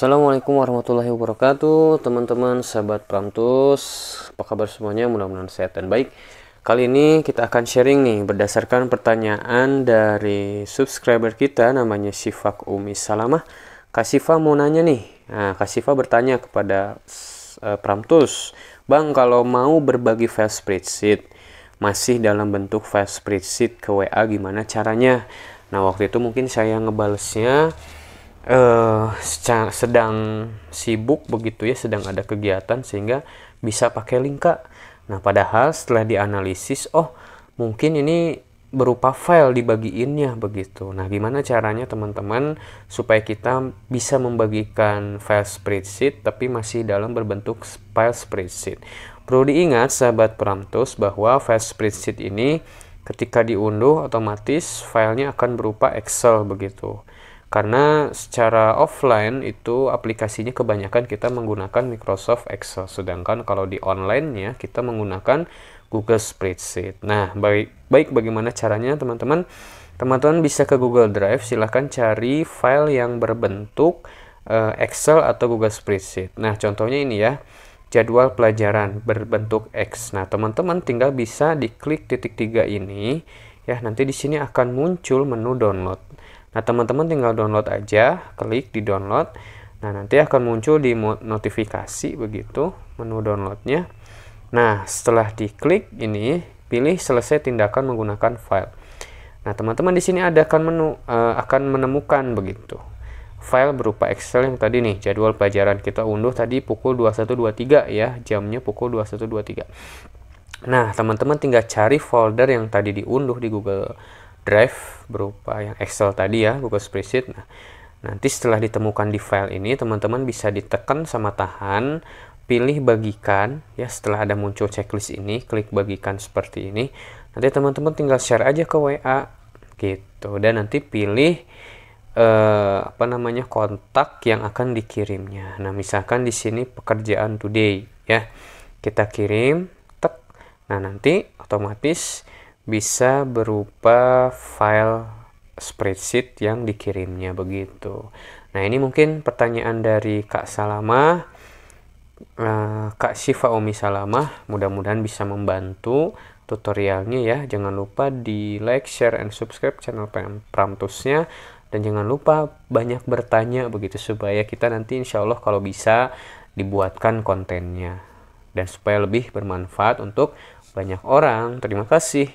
Assalamualaikum warahmatullahi wabarakatuh Teman-teman sahabat Pramtus Apa kabar semuanya mudah-mudahan sehat dan baik Kali ini kita akan sharing nih Berdasarkan pertanyaan dari subscriber kita Namanya Sifak Umi Salamah Kasifa mau nanya nih nah, Kasifa bertanya kepada uh, Pramtus Bang kalau mau berbagi file spreadsheet Masih dalam bentuk file spreadsheet ke WA gimana caranya Nah waktu itu mungkin saya ngebalesnya uh, sedang sibuk begitu ya, sedang ada kegiatan sehingga bisa pakai lingka. Nah, padahal setelah dianalisis, oh mungkin ini berupa file dibagiinnya begitu. Nah, gimana caranya teman-teman supaya kita bisa membagikan file spreadsheet tapi masih dalam berbentuk file spreadsheet. Perlu diingat sahabat Pramtus bahwa file spreadsheet ini ketika diunduh otomatis filenya akan berupa Excel begitu karena secara offline itu aplikasinya kebanyakan kita menggunakan Microsoft Excel sedangkan kalau di online ya kita menggunakan Google Spreadsheet. Nah, baik baik bagaimana caranya teman-teman? Teman-teman bisa ke Google Drive, silahkan cari file yang berbentuk uh, Excel atau Google Spreadsheet. Nah, contohnya ini ya. Jadwal pelajaran berbentuk X. Nah, teman-teman tinggal bisa diklik titik tiga ini ya. Nanti di sini akan muncul menu download. Nah, teman-teman tinggal download aja, klik di download. Nah, nanti akan muncul di notifikasi begitu menu downloadnya. Nah, setelah diklik ini, pilih selesai tindakan menggunakan file. Nah, teman-teman di sini ada akan menu uh, akan menemukan begitu. File berupa Excel yang tadi nih, jadwal pelajaran kita unduh tadi pukul 21.23 ya, jamnya pukul 21.23. Nah, teman-teman tinggal cari folder yang tadi diunduh di Google drive berupa yang Excel tadi ya, Google Spreadsheet. Nah, nanti setelah ditemukan di file ini, teman-teman bisa ditekan sama tahan, pilih bagikan ya setelah ada muncul checklist ini, klik bagikan seperti ini. Nanti teman-teman tinggal share aja ke WA gitu dan nanti pilih eh, apa namanya kontak yang akan dikirimnya. Nah, misalkan di sini pekerjaan today ya. Kita kirim tek. Nah, nanti otomatis bisa berupa file spreadsheet yang dikirimnya begitu. Nah ini mungkin pertanyaan dari Kak Salama, eh, Kak Siva Omi Salamah, mudah-mudahan bisa membantu tutorialnya ya. Jangan lupa di like, share, and subscribe channel Pramtusnya dan jangan lupa banyak bertanya begitu supaya kita nanti insya Allah kalau bisa dibuatkan kontennya dan supaya lebih bermanfaat untuk banyak orang. Terima kasih.